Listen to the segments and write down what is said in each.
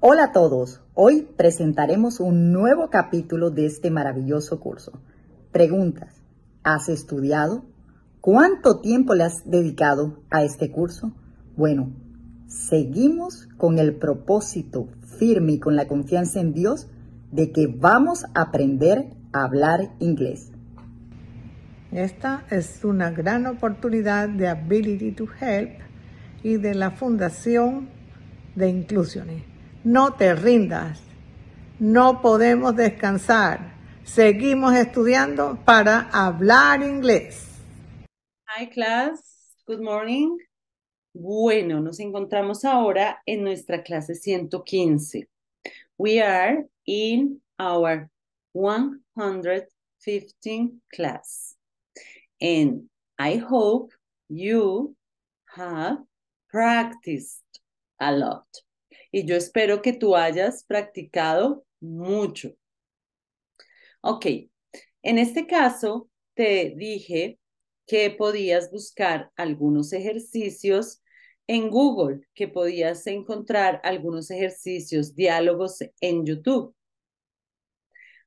Hola a todos, hoy presentaremos un nuevo capítulo de este maravilloso curso. Preguntas, ¿has estudiado? ¿Cuánto tiempo le has dedicado a este curso? Bueno, seguimos con el propósito firme y con la confianza en Dios de que vamos a aprender a hablar inglés. Esta es una gran oportunidad de Ability to Help y de la Fundación de Inclusiones no te rindas. No podemos descansar. Seguimos estudiando para hablar inglés. Hi class, good morning. Bueno, nos encontramos ahora en nuestra clase 115. We are in our 115 class. And I hope you have practiced a lot y yo espero que tú hayas practicado mucho. Ok, en este caso te dije que podías buscar algunos ejercicios en Google, que podías encontrar algunos ejercicios, diálogos en YouTube.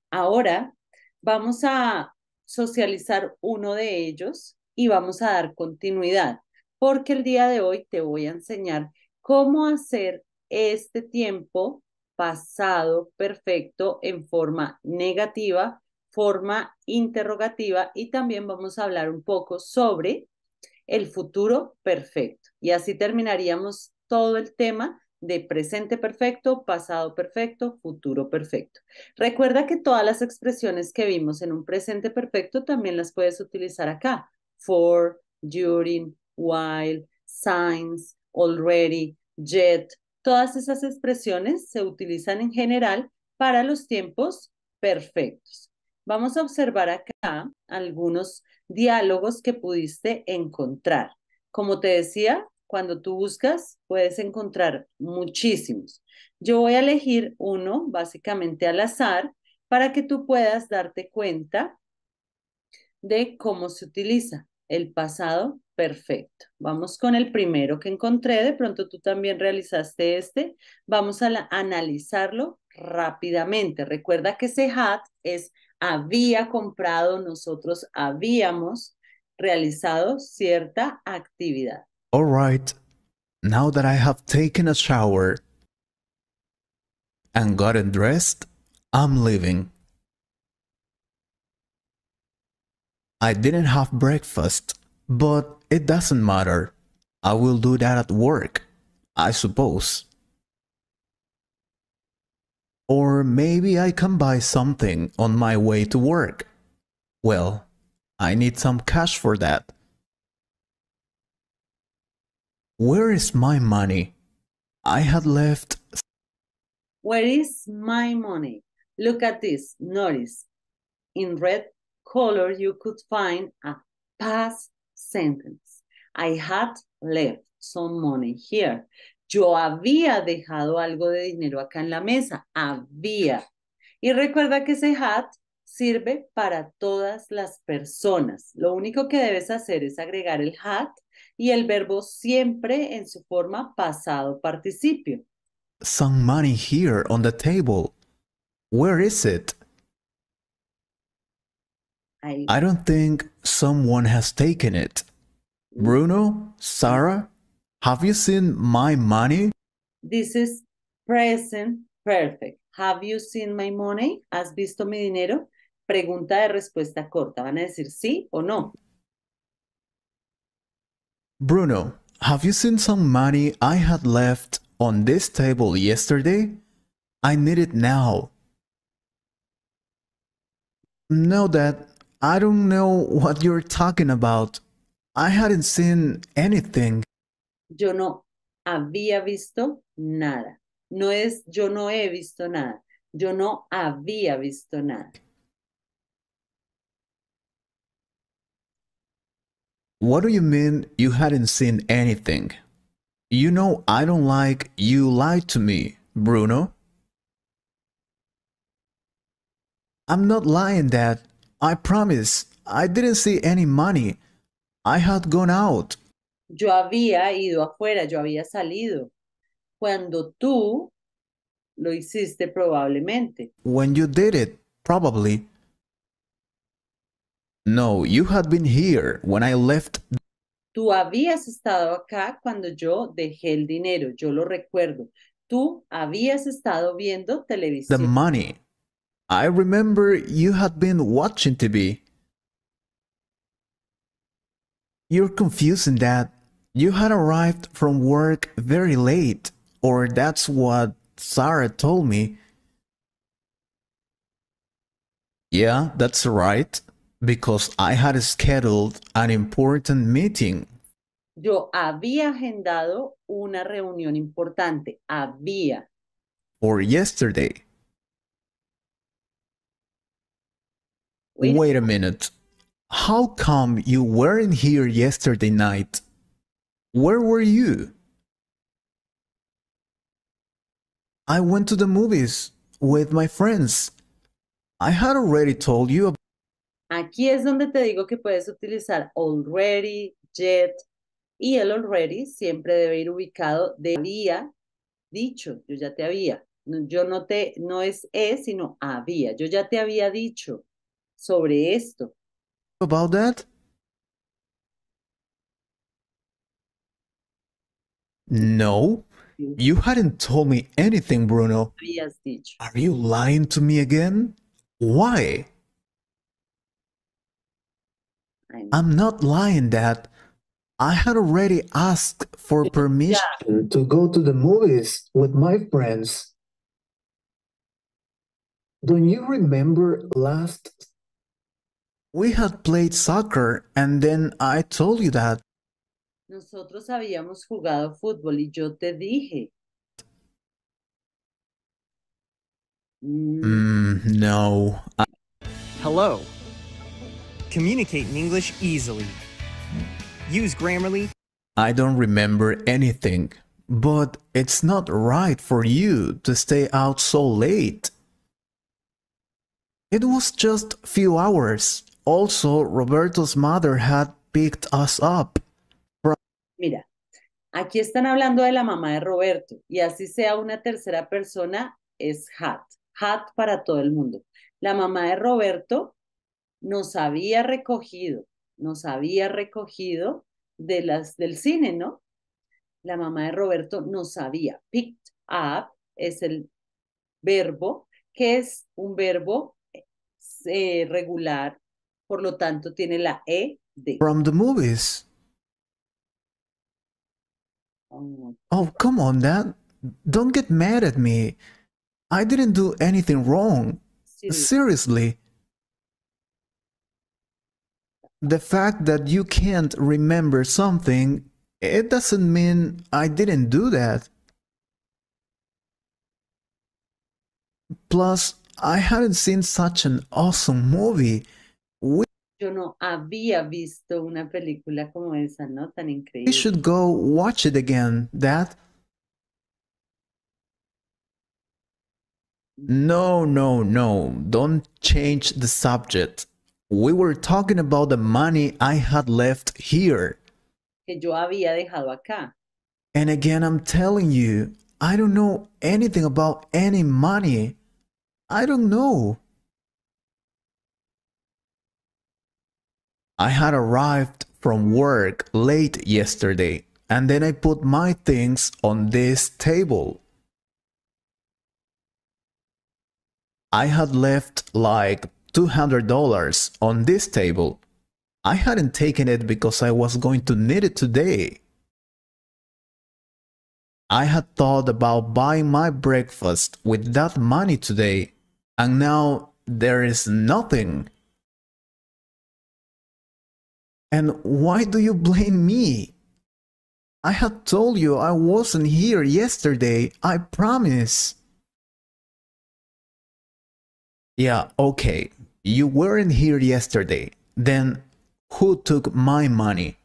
Ahora vamos a socializar uno de ellos y vamos a dar continuidad, porque el día de hoy te voy a enseñar cómo hacer este tiempo pasado perfecto en forma negativa, forma interrogativa y también vamos a hablar un poco sobre el futuro perfecto. Y así terminaríamos todo el tema de presente perfecto, pasado perfecto, futuro perfecto. Recuerda que todas las expresiones que vimos en un presente perfecto también las puedes utilizar acá. For, during, while, signs, already, yet, Todas esas expresiones se utilizan en general para los tiempos perfectos. Vamos a observar acá algunos diálogos que pudiste encontrar. Como te decía, cuando tú buscas puedes encontrar muchísimos. Yo voy a elegir uno básicamente al azar para que tú puedas darte cuenta de cómo se utiliza el pasado, perfecto. Vamos con el primero que encontré, de pronto tú también realizaste este. Vamos a analizarlo rápidamente. Recuerda que ese hat es había comprado, nosotros habíamos realizado cierta actividad. All right. Now that I have taken a shower and gotten dressed, I'm leaving. I didn't have breakfast, but it doesn't matter. I will do that at work, I suppose. Or maybe I can buy something on my way to work. Well, I need some cash for that. Where is my money? I had left. Where is my money? Look at this. Notice in red color you could find a past sentence. I had left some money here. Yo había dejado algo de dinero acá en la mesa. Había. Y recuerda que ese had sirve para todas las personas. Lo único que debes hacer es agregar el had y el verbo siempre en su forma pasado participio. Some money here on the table. Where is it? I I don't think someone has taken it. Bruno, Sarah, have you seen my money? This is present perfect. Have you seen my money? ¿Has visto mi dinero? Pregunta de respuesta corta. Van a decir sí o no. Bruno, have you seen some money I had left on this table yesterday? I need it now. Now that I don't know what you're talking about. I hadn't seen anything. Yo no había visto nada. No es yo no he visto nada. Yo no había visto nada. What do you mean you hadn't seen anything? You know I don't like you lied to me, Bruno. I'm not lying, Dad. I promise, I didn't see any money. I had gone out. Yo había ido afuera, yo había salido. Cuando tú lo hiciste probablemente. When you did it, probably. No, you had been here when I left. Tú habías estado acá cuando yo dejé el dinero, yo lo recuerdo. Tú habías estado viendo televisión. The money. I remember you had been watching TV. You're confusing that. You had arrived from work very late, or that's what Sarah told me. Yeah, that's right, because I had scheduled an important meeting. Yo había agendado una reunión importante. Había. Or yesterday. Wait, a minute. How come you weren't here yesterday night? Where were you? I went to the movies with my friends. I had already told you about Aquí es donde te digo que puedes utilizar already, yet, y el already siempre debe ir ubicado de había dicho, yo ya te había. Yo no te, no es es, sino había, yo ya te había dicho. sobre esto. About that? No, you hadn't told me anything, Bruno. Yes, teacher. Are you lying to me again? Why? I'm, not lying, Dad. I had already asked for permission yeah. to go to the movies with my friends. Don't you remember last we had played soccer and then I told you that. Nosotros habíamos jugado fútbol y yo te dije. Mm. mm, no. I Hello. Communicate in English easily. Use Grammarly. I don't remember anything, but it's not right for you to stay out so late. It was just few hours. Also, Roberto's mother had picked us up. Mira, aquí están hablando de la mamá de Roberto y así sea una tercera persona es hat, hat para todo el mundo. La mamá de Roberto nos había recogido, nos había recogido de las del cine, ¿no? La mamá de Roberto nos había picked up es el verbo que es un verbo eh, regular por lo tanto tiene la E de. From the movies. Oh, oh come on, Dad. Don't get mad at me. I didn't do anything wrong. Seriously. Seriously. The fact that you can't remember something, it doesn't mean I didn't do that. Plus, I hadn't seen such an awesome movie yo no había visto una película como esa, ¿no? Tan increíble. You should go watch it again. That. No, no, no. Don't change the subject. We were talking about the money I had left here. Que yo había dejado acá. And again, I'm telling you, I don't know anything about any money. I don't know. I had arrived from work late yesterday and then I put my things on this table. I had left like $200 on this table. I hadn't taken it because I was going to need it today. I had thought about buying my breakfast with that money today, and now there is nothing. And why do you blame me? I had told you I wasn't here yesterday, I promise. Yeah, okay, you weren't here yesterday. Then who took my money?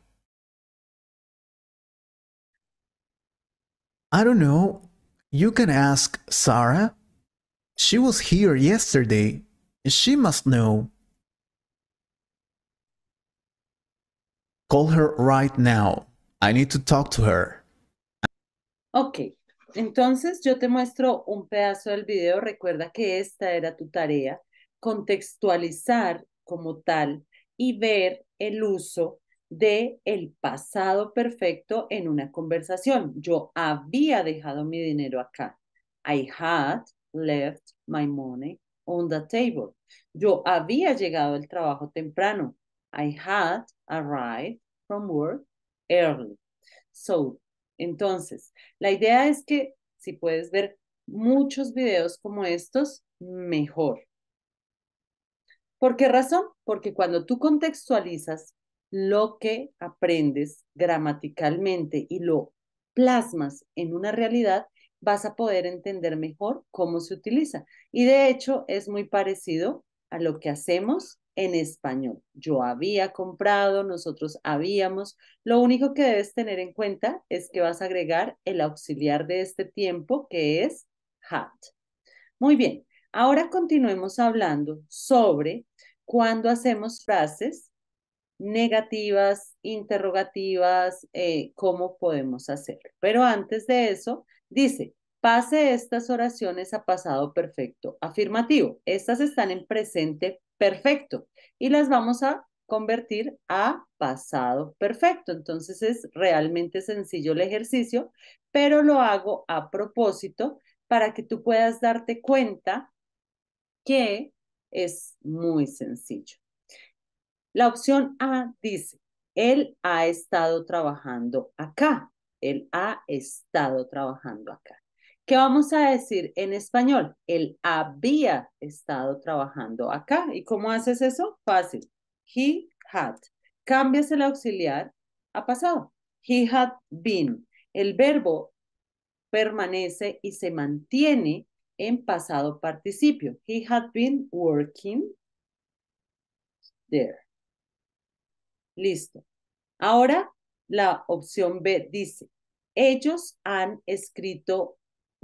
I don't know. You can ask Sarah. She was here yesterday. She must know. Call her right now. I need to talk to her. Ok, entonces yo te muestro un pedazo del video. Recuerda que esta era tu tarea, contextualizar como tal y ver el uso de el pasado perfecto en una conversación. Yo había dejado mi dinero acá. I had left my money on the table. Yo había llegado al trabajo temprano. I had arrived from work early. So, entonces, la idea es que si puedes ver muchos videos como estos, mejor. ¿Por qué razón? Porque cuando tú contextualizas lo que aprendes gramaticalmente y lo plasmas en una realidad, vas a poder entender mejor cómo se utiliza. Y de hecho es muy parecido a lo que hacemos en español. Yo había comprado, nosotros habíamos. Lo único que debes tener en cuenta es que vas a agregar el auxiliar de este tiempo que es hat. Muy bien, ahora continuemos hablando sobre cuando hacemos frases negativas, interrogativas, eh, cómo podemos hacerlo. Pero antes de eso, dice, pase estas oraciones a pasado perfecto afirmativo. Estas están en presente perfecto y las vamos a convertir a pasado perfecto. Entonces es realmente sencillo el ejercicio, pero lo hago a propósito para que tú puedas darte cuenta que es muy sencillo. La opción A dice, él ha estado trabajando acá. Él ha estado trabajando acá. ¿Qué vamos a decir en español? Él había estado trabajando acá. ¿Y cómo haces eso? Fácil. He had. Cambias el auxiliar a pasado. He had been. El verbo permanece y se mantiene en pasado participio. He had been working there. Listo. Ahora la opción B dice, ellos han escrito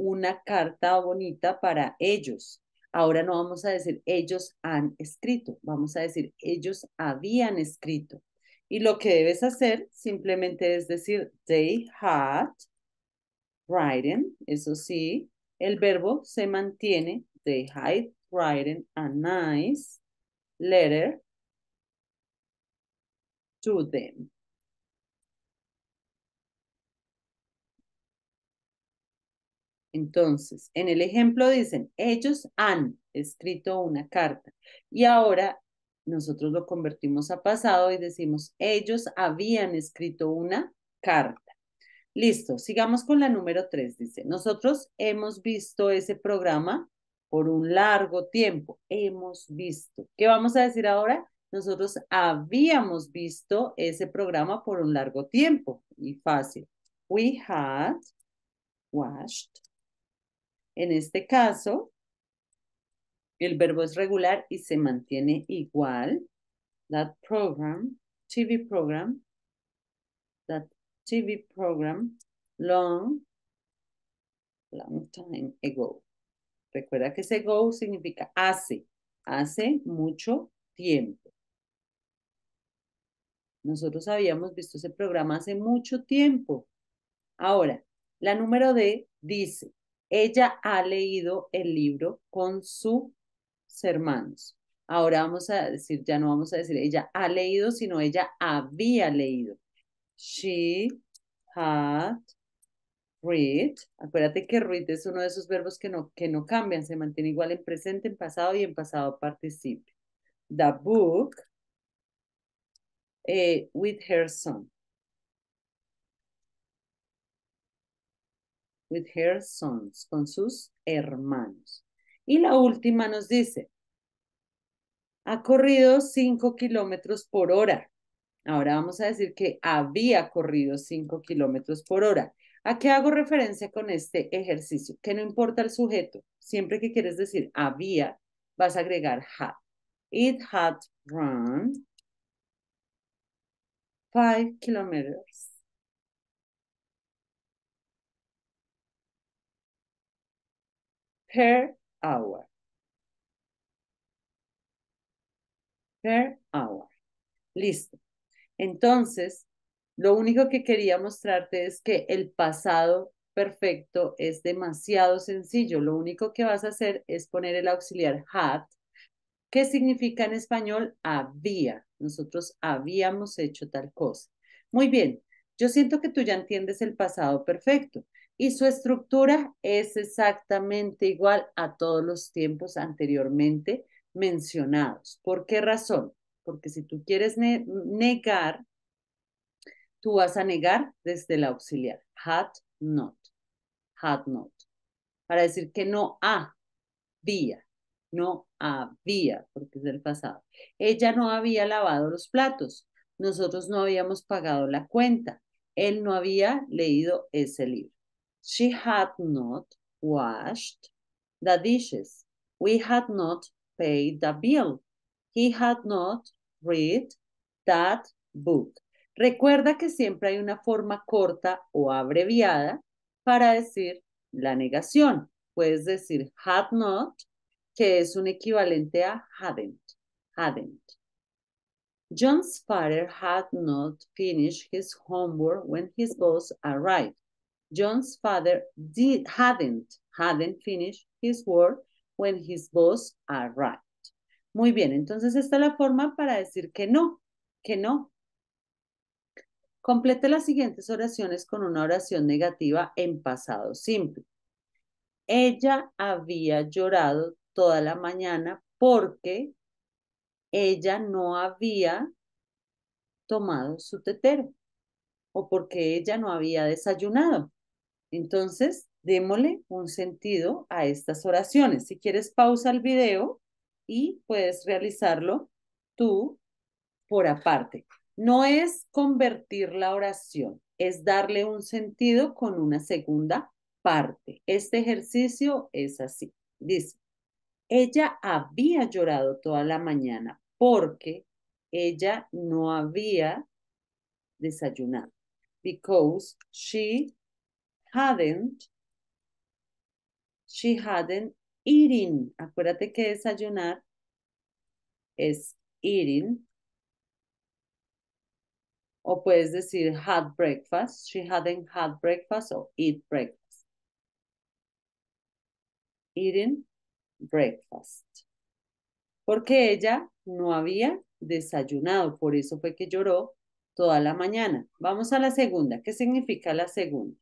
una carta bonita para ellos. Ahora no vamos a decir ellos han escrito, vamos a decir ellos habían escrito. Y lo que debes hacer simplemente es decir they had written, eso sí, el verbo se mantiene, they had written a nice letter to them. Entonces, en el ejemplo dicen, ellos han escrito una carta y ahora nosotros lo convertimos a pasado y decimos, ellos habían escrito una carta. Listo, sigamos con la número tres. Dice, nosotros hemos visto ese programa por un largo tiempo. Hemos visto. ¿Qué vamos a decir ahora? Nosotros habíamos visto ese programa por un largo tiempo. Y fácil. We had watched en este caso, el verbo es regular y se mantiene igual. That program, TV program, that TV program, long, long time ago. Recuerda que ese go significa hace, hace mucho tiempo. Nosotros habíamos visto ese programa hace mucho tiempo. Ahora, la número D dice, ella ha leído el libro con sus hermanos. Ahora vamos a decir, ya no vamos a decir ella ha leído, sino ella había leído. She had read. Acuérdate que read es uno de esos verbos que no, que no cambian, se mantiene igual en presente, en pasado y en pasado participe. The book eh, with her son. with her sons, con sus hermanos. Y la última nos dice, ha corrido 5 kilómetros por hora. Ahora vamos a decir que había corrido 5 kilómetros por hora. ¿A qué hago referencia con este ejercicio? Que no importa el sujeto. Siempre que quieres decir había, vas a agregar had. It had run 5 kilometers per hour. Per hour. Listo. Entonces, lo único que quería mostrarte es que el pasado perfecto es demasiado sencillo. Lo único que vas a hacer es poner el auxiliar had, que significa en español había. Nosotros habíamos hecho tal cosa. Muy bien, yo siento que tú ya entiendes el pasado perfecto y su estructura es exactamente igual a todos los tiempos anteriormente mencionados. ¿Por qué razón? Porque si tú quieres negar, tú vas a negar desde la auxiliar. Had not. Had not. Para decir que no había. No había, porque es del pasado. Ella no había lavado los platos. Nosotros no habíamos pagado la cuenta. Él no había leído ese libro. She had not washed the dishes. We had not paid the bill. He had not read that book. Recuerda que siempre hay una forma corta o abreviada para decir la negación. Puedes decir had not, que es un equivalente a hadn't, hadn't. John's father had not finished his homework when his boss arrived. John's father hadn't, hadn't finished his work when his boss arrived. Muy bien, entonces esta es la forma para decir que no, que no. Complete las siguientes oraciones con una oración negativa en pasado simple. Ella había llorado toda la mañana porque ella no había tomado su tetero o porque ella no había desayunado. Entonces, démosle un sentido a estas oraciones. Si quieres, pausa el video y puedes realizarlo tú por aparte. No es convertir la oración, es darle un sentido con una segunda parte. Este ejercicio es así. Dice, ella había llorado toda la mañana porque ella no había desayunado. Because she hadn't, she hadn't eaten. Acuérdate que desayunar es eating. O puedes decir had breakfast. She hadn't had breakfast o eat breakfast. Eating breakfast. Porque ella no había desayunado, por eso fue que lloró toda la mañana. Vamos a la segunda. ¿Qué significa la segunda?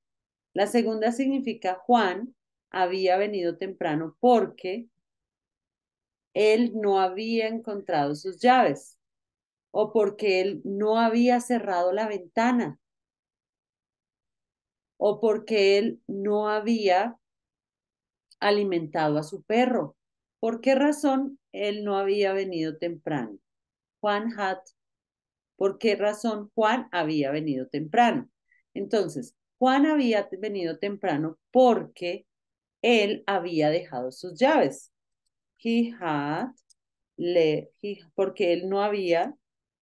La segunda significa Juan había venido temprano porque él no había encontrado sus llaves o porque él no había cerrado la ventana o porque él no había alimentado a su perro. ¿Por qué razón él no había venido temprano? Juan had. ¿Por qué razón Juan había venido temprano? Entonces, Juan había venido temprano porque él había dejado sus llaves. He le, porque él no había,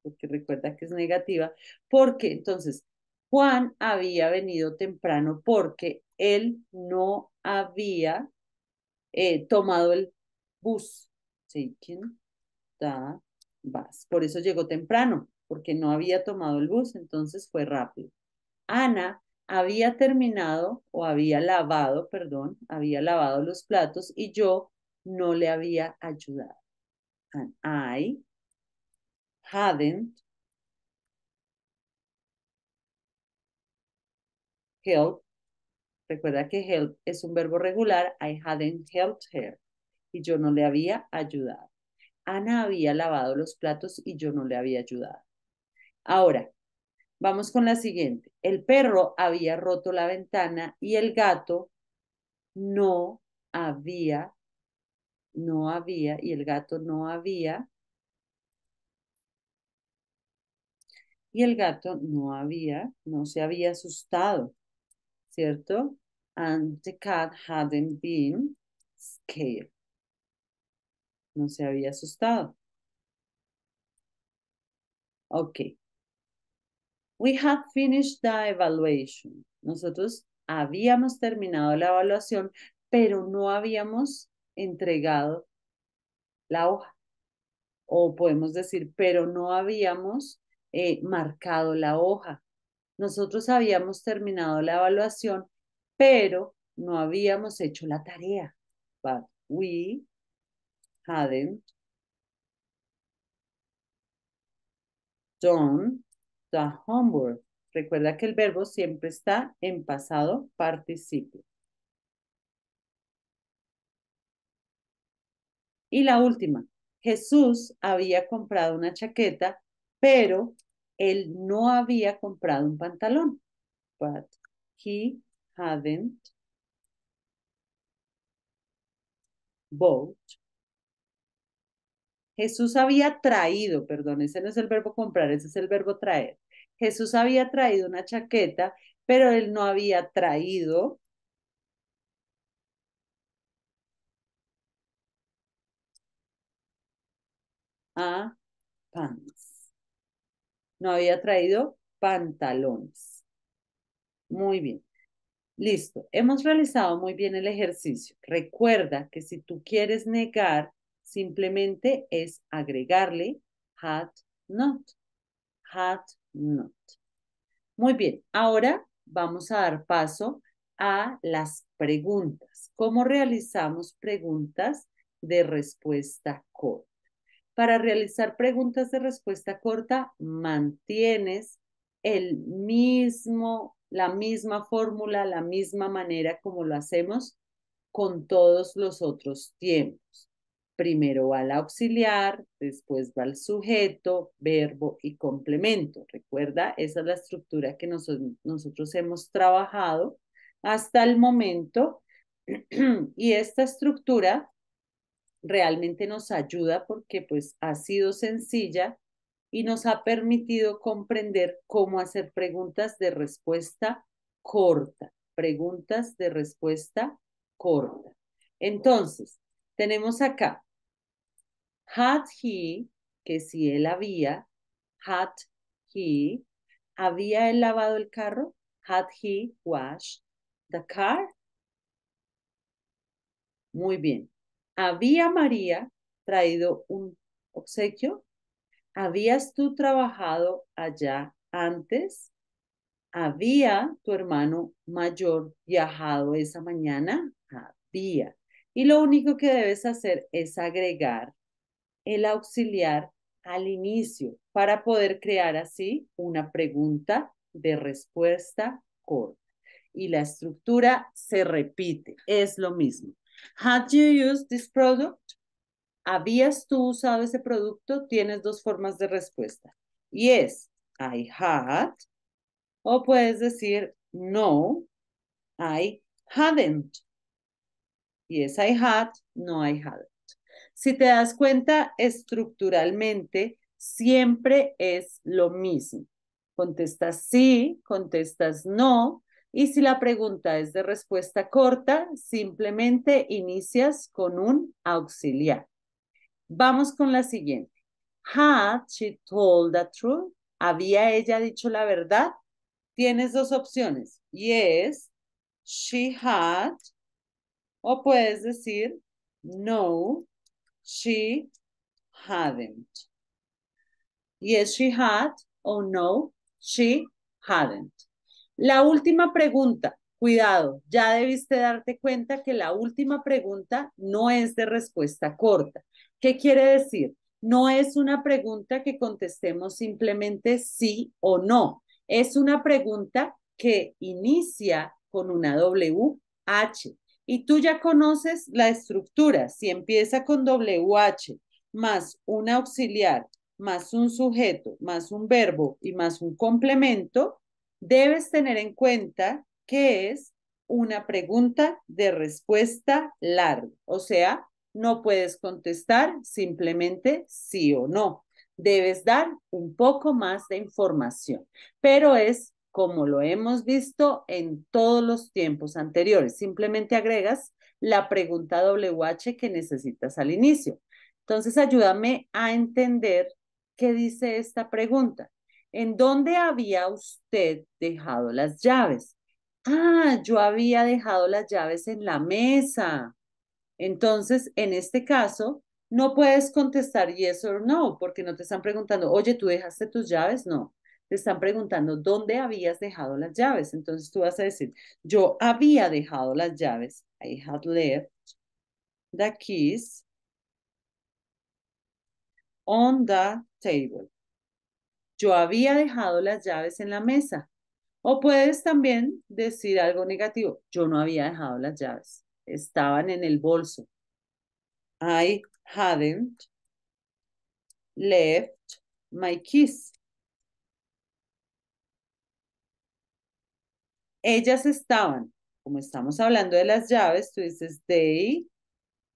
porque recuerda que es negativa, porque entonces Juan había venido temprano porque él no había eh, tomado el bus. bus. Por eso llegó temprano, porque no había tomado el bus, entonces fue rápido. Ana había terminado o había lavado, perdón, había lavado los platos y yo no le había ayudado. I hadn't helped. Recuerda que help es un verbo regular. I hadn't helped her. Y yo no le había ayudado. Ana había lavado los platos y yo no le había ayudado. Ahora, Vamos con la siguiente. El perro había roto la ventana y el gato no había, no había, y el gato no había, y el gato no había, no se había asustado, ¿cierto? And the cat hadn't been scared. No se había asustado. Ok, We have finished the evaluation. Nosotros habíamos terminado la evaluación, pero no habíamos entregado la hoja. O podemos decir, pero no habíamos eh, marcado la hoja. Nosotros habíamos terminado la evaluación, pero no habíamos hecho la tarea. But we hadn't done the homework. Recuerda que el verbo siempre está en pasado participio. Y la última, Jesús había comprado una chaqueta, pero él no había comprado un pantalón. But he hadn't bought Jesús había traído, perdón, ese no es el verbo comprar, ese es el verbo traer. Jesús había traído una chaqueta, pero él no había traído a pants. No había traído pantalones. Muy bien. Listo. Hemos realizado muy bien el ejercicio. Recuerda que si tú quieres negar Simplemente es agregarle had not. Had not. Muy bien, ahora vamos a dar paso a las preguntas. ¿Cómo realizamos preguntas de respuesta corta? Para realizar preguntas de respuesta corta, mantienes el mismo, la misma fórmula, la misma manera como lo hacemos con todos los otros tiempos primero va al auxiliar, después va el sujeto, verbo y complemento. Recuerda, esa es la estructura que nosotros hemos trabajado hasta el momento y esta estructura realmente nos ayuda porque pues ha sido sencilla y nos ha permitido comprender cómo hacer preguntas de respuesta corta, preguntas de respuesta corta. Entonces, tenemos acá had he, que si él había, had he, había él lavado el carro, had he washed the car. Muy bien. ¿Había María traído un obsequio? ¿Habías tú trabajado allá antes? ¿Había tu hermano mayor viajado esa mañana? Había. Y lo único que debes hacer es agregar el auxiliar al inicio para poder crear así una pregunta de respuesta corta. Y la estructura se repite, es lo mismo. Had you used this product? ¿Habías tú usado ese producto? Tienes dos formas de respuesta. Y es, I had. O puedes decir, no, I hadn't. Yes, I had. No, I hadn't. Si te das cuenta, estructuralmente siempre es lo mismo. Contestas sí, contestas no, y si la pregunta es de respuesta corta, simplemente inicias con un auxiliar. Vamos con la siguiente. Had she told the truth? ¿Había ella dicho la verdad? Tienes dos opciones. Yes, she had. O puedes decir, no, she hadn't. Yes, she had. Oh, no, she hadn't. La última pregunta. Cuidado, ya debiste darte cuenta que la última pregunta no es de respuesta corta. ¿Qué quiere decir? No es una pregunta que contestemos simplemente sí o no. Es una pregunta que inicia con una W, H. Y tú ya conoces la estructura. Si empieza con WH más un auxiliar, más un sujeto, más un verbo y más un complemento, debes tener en cuenta que es una pregunta de respuesta larga. O sea, no puedes contestar simplemente sí o no. Debes dar un poco más de información, pero es como lo hemos visto en todos los tiempos anteriores. Simplemente agregas la pregunta WH que necesitas al inicio. Entonces, ayúdame a entender qué dice esta pregunta. ¿En dónde había usted dejado las llaves? Ah, yo había dejado las llaves en la mesa. Entonces, en este caso, no puedes contestar yes or no, porque no te están preguntando, oye, ¿tú dejaste tus llaves? No te están preguntando dónde habías dejado las llaves. Entonces tú vas a decir, yo había dejado las llaves. I had left the keys on the table. Yo había dejado las llaves en la mesa. O puedes también decir algo negativo. Yo no había dejado las llaves. Estaban en el bolso. I hadn't left my keys ellas estaban, como estamos hablando de las llaves, tú dices they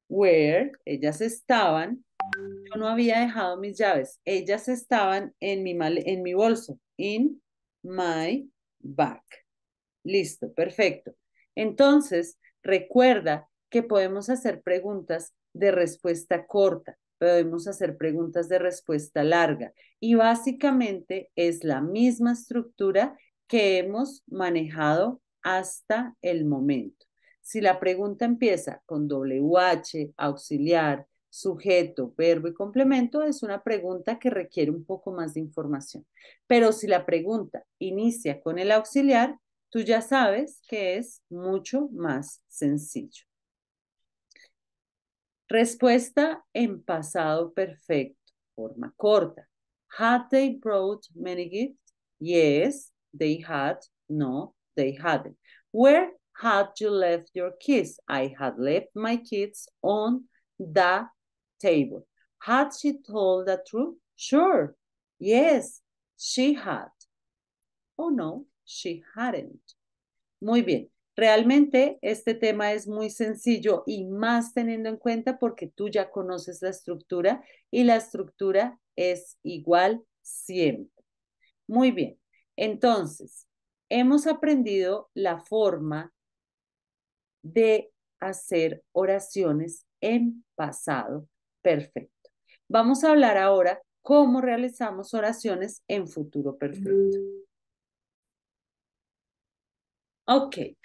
where, ellas estaban, yo no había dejado mis llaves, ellas estaban en mi, mal, en mi bolso, in my bag. Listo, perfecto. Entonces, recuerda que podemos hacer preguntas de respuesta corta, podemos hacer preguntas de respuesta larga y básicamente es la misma estructura que hemos manejado hasta el momento. Si la pregunta empieza con WH, auxiliar, sujeto, verbo y complemento, es una pregunta que requiere un poco más de información. Pero si la pregunta inicia con el auxiliar, tú ya sabes que es mucho más sencillo. Respuesta en pasado perfecto, forma corta. Had they brought many gifts? Yes, They had. No, they hadn't. Where had you left your kids? I had left my kids on the table. Had she told the truth? Sure. Yes, she had. Oh no, she hadn't. Muy bien. Realmente este tema es muy sencillo y más teniendo en cuenta porque tú ya conoces la estructura y la estructura es igual siempre. Muy bien. Entonces, hemos aprendido la forma de hacer oraciones en pasado perfecto. Vamos a hablar ahora cómo realizamos oraciones en futuro perfecto. Okay,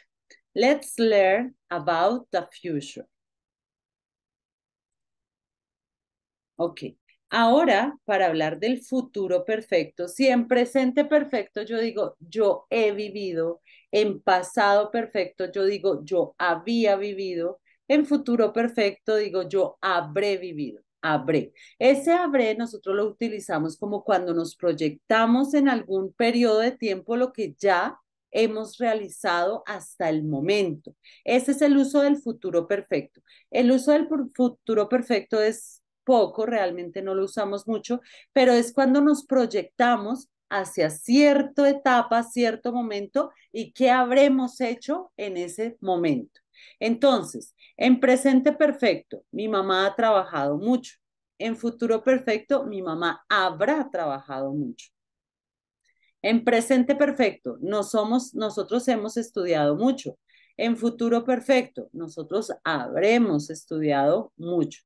let's learn about the future. Okay, Ahora, para hablar del futuro perfecto, si en presente perfecto yo digo, yo he vivido, en pasado perfecto yo digo, yo había vivido, en futuro perfecto digo, yo habré vivido, habré. Ese habré nosotros lo utilizamos como cuando nos proyectamos en algún periodo de tiempo lo que ya hemos realizado hasta el momento. Ese es el uso del futuro perfecto. El uso del futuro perfecto es poco, realmente no lo usamos mucho, pero es cuando nos proyectamos hacia cierta etapa, cierto momento y qué habremos hecho en ese momento. Entonces, en presente perfecto, mi mamá ha trabajado mucho. En futuro perfecto, mi mamá habrá trabajado mucho. En presente perfecto, no somos, nosotros hemos estudiado mucho. En futuro perfecto, nosotros habremos estudiado mucho.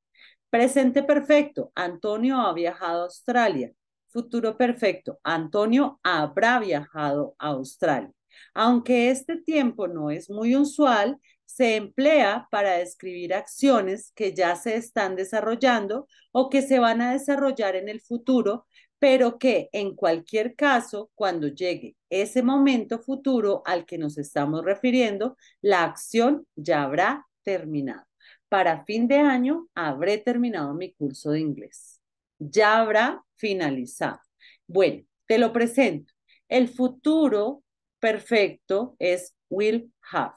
Presente perfecto, Antonio ha viajado a Australia. Futuro perfecto, Antonio habrá viajado a Australia. Aunque este tiempo no es muy usual, se emplea para describir acciones que ya se están desarrollando o que se van a desarrollar en el futuro, pero que en cualquier caso, cuando llegue ese momento futuro al que nos estamos refiriendo, la acción ya habrá terminado para fin de año habré terminado mi curso de inglés. Ya habrá finalizado. Bueno, te lo presento. El futuro perfecto es will have.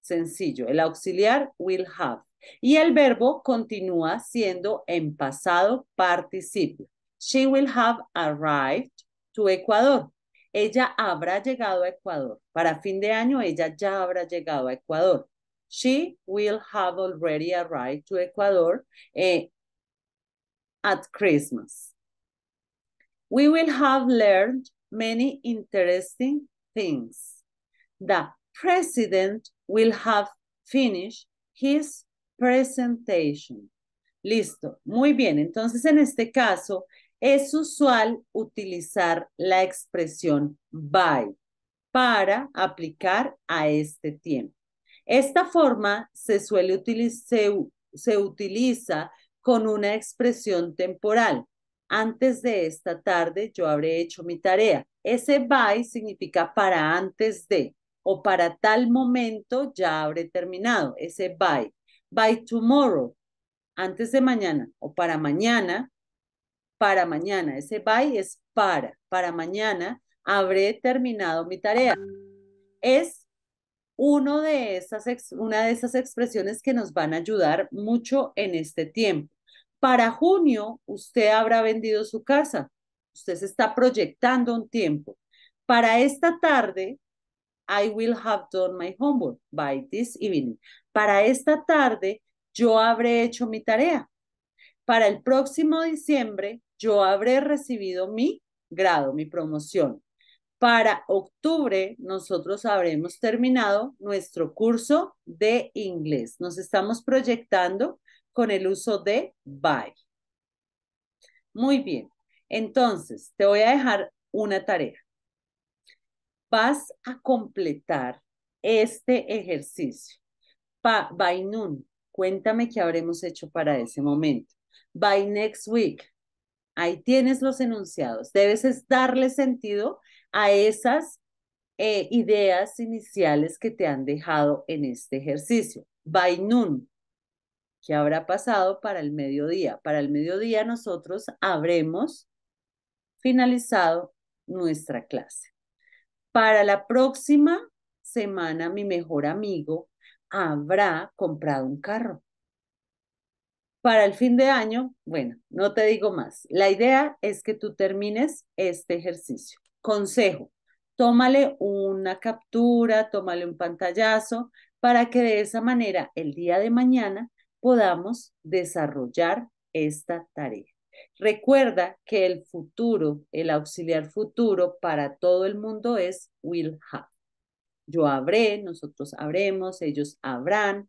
Sencillo, el auxiliar will have. Y el verbo continúa siendo en pasado participio. She will have arrived to Ecuador. Ella habrá llegado a Ecuador. Para fin de año, ella ya habrá llegado a Ecuador she will have already arrived to Ecuador eh, at Christmas. We will have learned many interesting things. The president will have finished his presentation. Listo, muy bien. Entonces, en este caso, es usual utilizar la expresión by para aplicar a este tiempo. Esta forma se suele utilizar, se, utiliza con una expresión temporal. Antes de esta tarde yo habré hecho mi tarea. Ese by significa para antes de o para tal momento ya habré terminado. Ese by. By tomorrow, antes de mañana o para mañana, para mañana. Ese by es para, para mañana habré terminado mi tarea. Es de una de esas expresiones que nos van a ayudar mucho en este tiempo. Para junio, usted habrá vendido su casa. Usted se está proyectando un tiempo. Para esta tarde, I will have done my homework by this evening. Para esta tarde, yo habré hecho mi tarea. Para el próximo diciembre, yo habré recibido mi grado, mi promoción para octubre nosotros habremos terminado nuestro curso de inglés. Nos estamos proyectando con el uso de by. Muy bien. Entonces, te voy a dejar una tarea. Vas a completar este ejercicio. by noon, cuéntame qué habremos hecho para ese momento. By next week, ahí tienes los enunciados. Debes darle sentido a esas eh, ideas iniciales que te han dejado en este ejercicio. Bainun, ¿qué habrá pasado para el mediodía? Para el mediodía nosotros habremos finalizado nuestra clase. Para la próxima semana, mi mejor amigo habrá comprado un carro. Para el fin de año, bueno, no te digo más. La idea es que tú termines este ejercicio consejo, tómale una captura, tómale un pantallazo para que de esa manera el día de mañana podamos desarrollar esta tarea. Recuerda que el futuro, el auxiliar futuro para todo el mundo es will have. Yo habré, nosotros habremos, ellos habrán.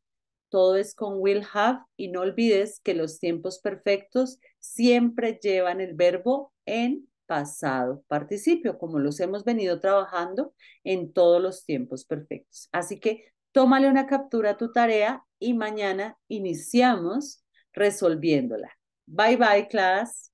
Todo es con will have y no olvides que los tiempos perfectos siempre llevan el verbo en pasado participio, como los hemos venido trabajando en todos los tiempos perfectos. Así que tómale una captura a tu tarea y mañana iniciamos resolviéndola. Bye bye, class.